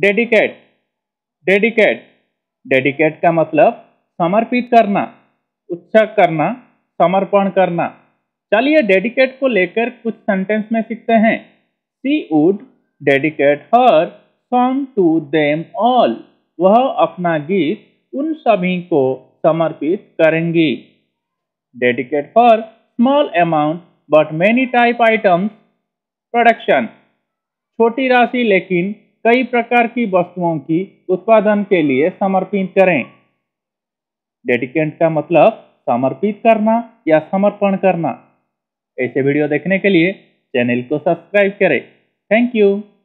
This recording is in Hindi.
डेडिकेट डेडिकेट डेडिकेट का मतलब समर्पित करना उत्सर्ग करना समर्पण करना चलिए डेडिकेट को लेकर कुछ सेंटेंस में सीखते हैं she would dedicate her song to them all वह अपना गीत उन सभी को समर्पित करेंगी dedicate for small amount but many type items production छोटी राशि लेकिन कई प्रकार की वस्तुओं की उत्पादन के लिए समर्पित करें डेडिकेट का मतलब समर्पित करना या समर्पण करना ऐसे वीडियो देखने के लिए चैनल को सब्सक्राइब करें थैंक यू